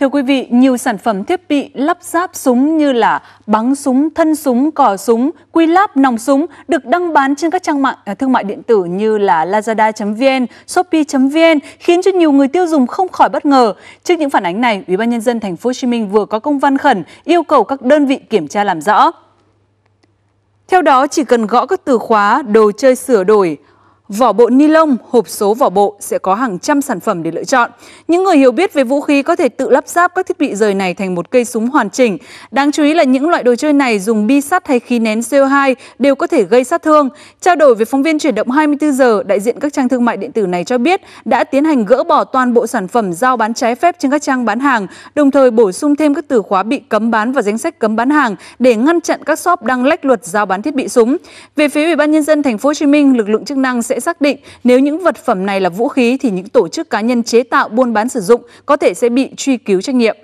Thưa quý vị, nhiều sản phẩm thiết bị lắp ráp súng như là bắn súng, thân súng, cò súng, quy lắp nòng súng được đăng bán trên các trang mạng à, thương mại điện tử như là lazada.vn, shopee.vn khiến cho nhiều người tiêu dùng không khỏi bất ngờ. Trước những phản ánh này, Ủy ban nhân dân thành phố Hồ Chí Minh vừa có công văn khẩn yêu cầu các đơn vị kiểm tra làm rõ. Theo đó, chỉ cần gõ các từ khóa đồ chơi sửa đổi Vỏ bộ ni lông, hộp số vỏ bộ sẽ có hàng trăm sản phẩm để lựa chọn. Những người hiểu biết về vũ khí có thể tự lắp ráp các thiết bị rời này thành một cây súng hoàn chỉnh. Đáng chú ý là những loại đồ chơi này dùng bi sắt hay khí nén CO2 đều có thể gây sát thương. Trao đổi với phóng viên chuyển động 24 giờ, đại diện các trang thương mại điện tử này cho biết đã tiến hành gỡ bỏ toàn bộ sản phẩm giao bán trái phép trên các trang bán hàng, đồng thời bổ sung thêm các từ khóa bị cấm bán vào danh sách cấm bán hàng để ngăn chặn các shop đang lách luật giao bán thiết bị súng. Về phía Ủy ban nhân dân thành phố Hồ Chí Minh, lực lượng chức năng sẽ xác định nếu những vật phẩm này là vũ khí thì những tổ chức cá nhân chế tạo buôn bán sử dụng có thể sẽ bị truy cứu trách nhiệm